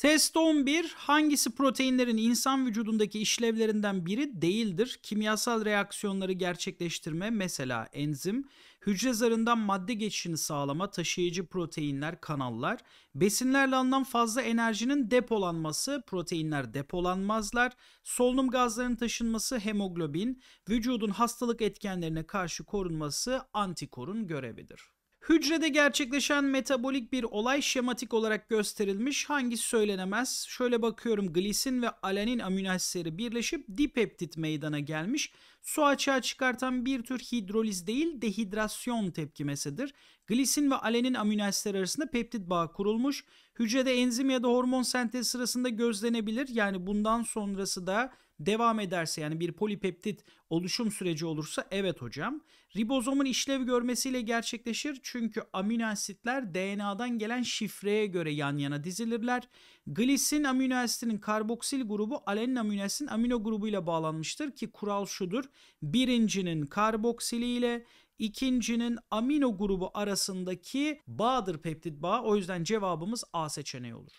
Test 11 hangisi proteinlerin insan vücudundaki işlevlerinden biri değildir? Kimyasal reaksiyonları gerçekleştirme mesela enzim, hücre zarından madde geçişini sağlama taşıyıcı proteinler, kanallar, besinlerle alınan fazla enerjinin depolanması, proteinler depolanmazlar, solunum gazlarının taşınması hemoglobin, vücudun hastalık etkenlerine karşı korunması antikorun görevidir. Hücrede gerçekleşen metabolik bir olay şematik olarak gösterilmiş. Hangisi söylenemez? Şöyle bakıyorum glisin ve alanin aminoasitleri birleşip dipeptit meydana gelmiş. Su açığa çıkartan bir tür hidroliz değil dehidrasyon tepkimesidir. Glisin ve alanin aminoasitleri arasında peptit bağı kurulmuş. Hücrede enzim ya da hormon sentezi sırasında gözlenebilir. Yani bundan sonrası da devam ederse yani bir polipeptit oluşum süreci olursa evet hocam. Ribozomun işlev görmesiyle gerçekleşir çünkü amino asitler DNA'dan gelen şifreye göre yan yana dizilirler. Glisin amino asitinin karboksil grubu alenin amino asitin amino grubuyla bağlanmıştır ki kural şudur. Birincinin karboksili ile ikincinin amino grubu arasındaki bağdır peptit bağı. O yüzden cevabımız A seçeneği olur.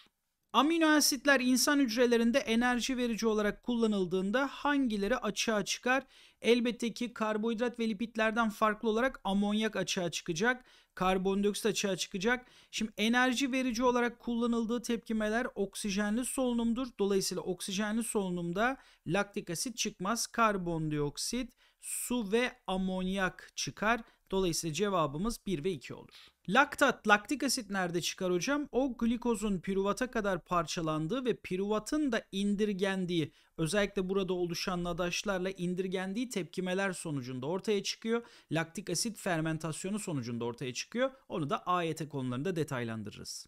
Amino asitler insan hücrelerinde enerji verici olarak kullanıldığında hangileri açığa çıkar? Elbette ki karbonhidrat ve lipitlerden farklı olarak amonyak açığa çıkacak, karbondioksit açığa çıkacak. Şimdi enerji verici olarak kullanıldığı tepkimeler oksijenli solunumdur. Dolayısıyla oksijenli solunumda laktik asit çıkmaz, karbondioksit, su ve amonyak çıkar. Dolayısıyla cevabımız 1 ve 2 olur. Laktat, laktik asit nerede çıkar hocam? O glikozun piruvata kadar parçalandığı ve piruvatın da indirgendiği, özellikle burada oluşan nadaşlarla indirgendiği tepkimeler sonucunda ortaya çıkıyor. Laktik asit fermentasyonu sonucunda ortaya çıkıyor. Onu da AYT konularında detaylandırırız.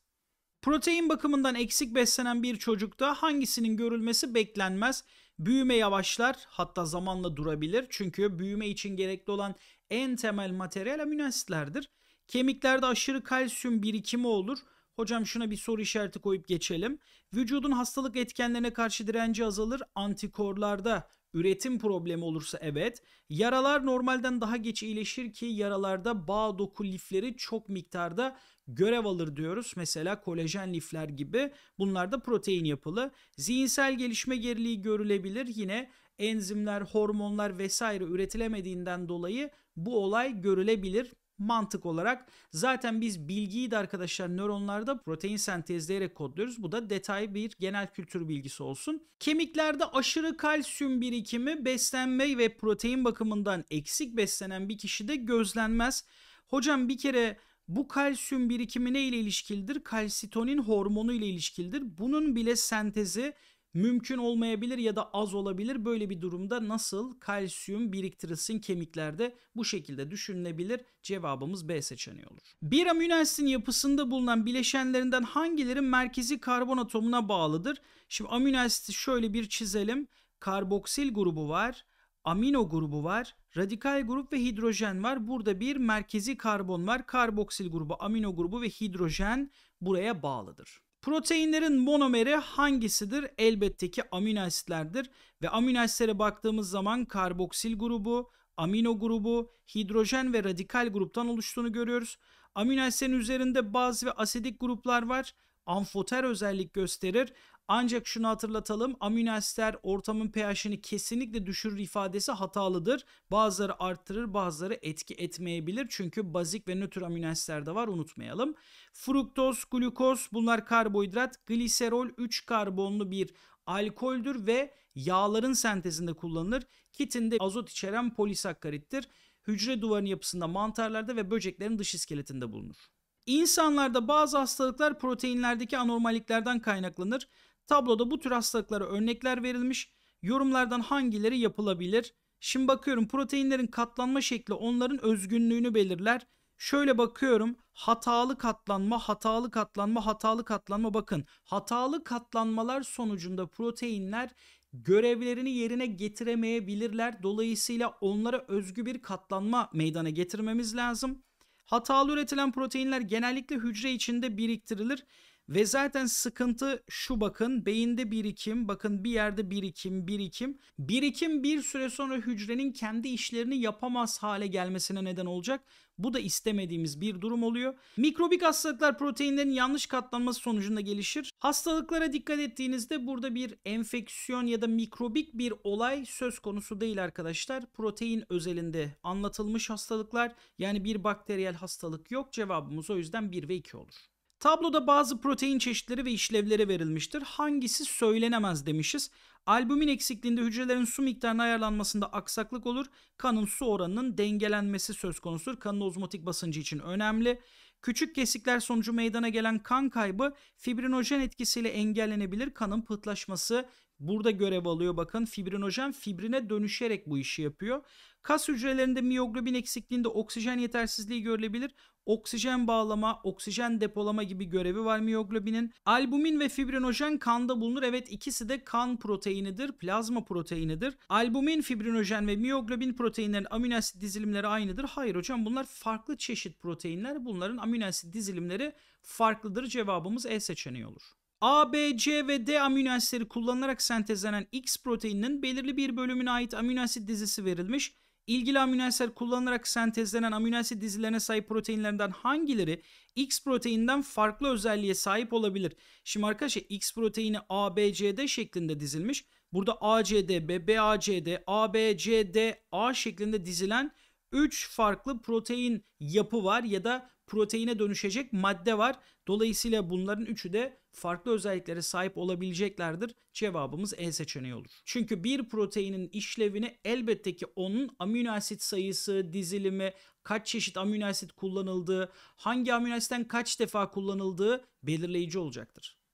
Protein bakımından eksik beslenen bir çocukta hangisinin görülmesi beklenmez? Büyüme yavaşlar hatta zamanla durabilir çünkü büyüme için gerekli olan en temel materyal aminoasitlerdir. Kemiklerde aşırı kalsiyum birikimi olur. Hocam şuna bir soru işareti koyup geçelim. Vücudun hastalık etkenlerine karşı direnci azalır. Antikorlarda Üretim problemi olursa evet. Yaralar normalden daha geç iyileşir ki yaralarda bağ doku lifleri çok miktarda görev alır diyoruz. Mesela kolajen lifler gibi bunlar da protein yapılı. Zihinsel gelişme geriliği görülebilir. Yine enzimler, hormonlar vesaire üretilemediğinden dolayı bu olay görülebilir mantık olarak zaten biz bilgiyi de arkadaşlar nöronlarda protein sentezleyerek kodluyoruz. Bu da detay bir genel kültür bilgisi olsun. Kemiklerde aşırı kalsiyum birikimi beslenme ve protein bakımından eksik beslenen bir kişide gözlenmez. Hocam bir kere bu kalsiyum birikimi ne ile ilişkilidir? Kalsitonin hormonu ile ilişkilidir. Bunun bile sentezi mümkün olmayabilir ya da az olabilir. Böyle bir durumda nasıl kalsiyum biriktirilsin kemiklerde bu şekilde düşünülebilir. Cevabımız B seçeneği olur. Bir aminoasidin yapısında bulunan bileşenlerinden hangileri merkezi karbon atomuna bağlıdır? Şimdi aminoasidi şöyle bir çizelim. Karboksil grubu var, amino grubu var, radikal grup ve hidrojen var. Burada bir merkezi karbon var. Karboksil grubu, amino grubu ve hidrojen buraya bağlıdır. Proteinlerin monomeri hangisidir? Elbette ki amino asitlerdir ve amino asitlere baktığımız zaman karboksil grubu, amino grubu, hidrojen ve radikal gruptan oluştuğunu görüyoruz. Amino asitlerin üzerinde baz ve asidik gruplar var amfoter özellik gösterir. Ancak şunu hatırlatalım aminoester ortamın pH'ini kesinlikle düşürür ifadesi hatalıdır. Bazıları arttırır bazıları etki etmeyebilir. Çünkü bazik ve nötr aminoester de var unutmayalım. Fruktoz, glukoz bunlar karbohidrat. Gliserol 3 karbonlu bir alkoldür ve yağların sentezinde kullanılır. Kitinde azot içeren polisakkarittir. Hücre duvarının yapısında mantarlarda ve böceklerin dış iskeletinde bulunur. İnsanlarda bazı hastalıklar proteinlerdeki anormalliklerden kaynaklanır. Tabloda bu tür hastalıklara örnekler verilmiş. Yorumlardan hangileri yapılabilir? Şimdi bakıyorum proteinlerin katlanma şekli onların özgünlüğünü belirler. Şöyle bakıyorum hatalı katlanma, hatalı katlanma, hatalı katlanma bakın. Hatalı katlanmalar sonucunda proteinler görevlerini yerine getiremeyebilirler. Dolayısıyla onlara özgü bir katlanma meydana getirmemiz lazım. Hatalı üretilen proteinler genellikle hücre içinde biriktirilir ve zaten sıkıntı şu bakın beyinde birikim bakın bir yerde birikim birikim birikim bir süre sonra hücrenin kendi işlerini yapamaz hale gelmesine neden olacak. Bu da istemediğimiz bir durum oluyor. Mikrobik hastalıklar proteinlerin yanlış katlanması sonucunda gelişir. Hastalıklara dikkat ettiğinizde burada bir enfeksiyon ya da mikrobik bir olay söz konusu değil arkadaşlar. Protein özelinde anlatılmış hastalıklar yani bir bakteriyel hastalık yok cevabımız o yüzden 1 ve 2 olur. Tabloda bazı protein çeşitleri ve işlevleri verilmiştir. Hangisi söylenemez demişiz. Albumin eksikliğinde hücrelerin su miktarının ayarlanmasında aksaklık olur. Kanın su oranının dengelenmesi söz konusudur. Kanın ozmotik basıncı için önemli. Küçük kesikler sonucu meydana gelen kan kaybı fibrinojen etkisiyle engellenebilir. Kanın pıhtlaşması. Burada görev alıyor bakın fibrinojen fibrine dönüşerek bu işi yapıyor. Kas hücrelerinde miyoglobin eksikliğinde oksijen yetersizliği görülebilir. Oksijen bağlama, oksijen depolama gibi görevi var miyoglobinin. Albumin ve fibrinojen kanda bulunur. Evet ikisi de kan proteinidir, plazma proteinidir. Albumin, fibrinojen ve miyoglobin proteinlerin amino asit dizilimleri aynıdır. Hayır hocam bunlar farklı çeşit proteinler. Bunların amino asit dizilimleri farklıdır. Cevabımız E seçeneği olur. A, B, C ve D amino asitleri kullanılarak sentezlenen X proteininin belirli bir bölümüne ait amino asit dizisi verilmiş. İlgili amino asitler kullanılarak sentezlenen amino asit dizilerine sahip proteinlerden hangileri X proteininden farklı özelliğe sahip olabilir? Şimdi arkadaşlar X proteini A, B, C, D şeklinde dizilmiş. Burada A, C, D, B, B, A, C, D, A, B, C, D, A şeklinde dizilen 3 farklı protein yapı var ya da proteine dönüşecek madde var. Dolayısıyla bunların üçü de farklı özelliklere sahip olabileceklerdir? Cevabımız E seçeneği olur. Çünkü bir proteinin işlevini elbette ki onun amino asit sayısı, dizilimi, kaç çeşit amino asit kullanıldığı, hangi amino asitten kaç defa kullanıldığı belirleyici olacaktır.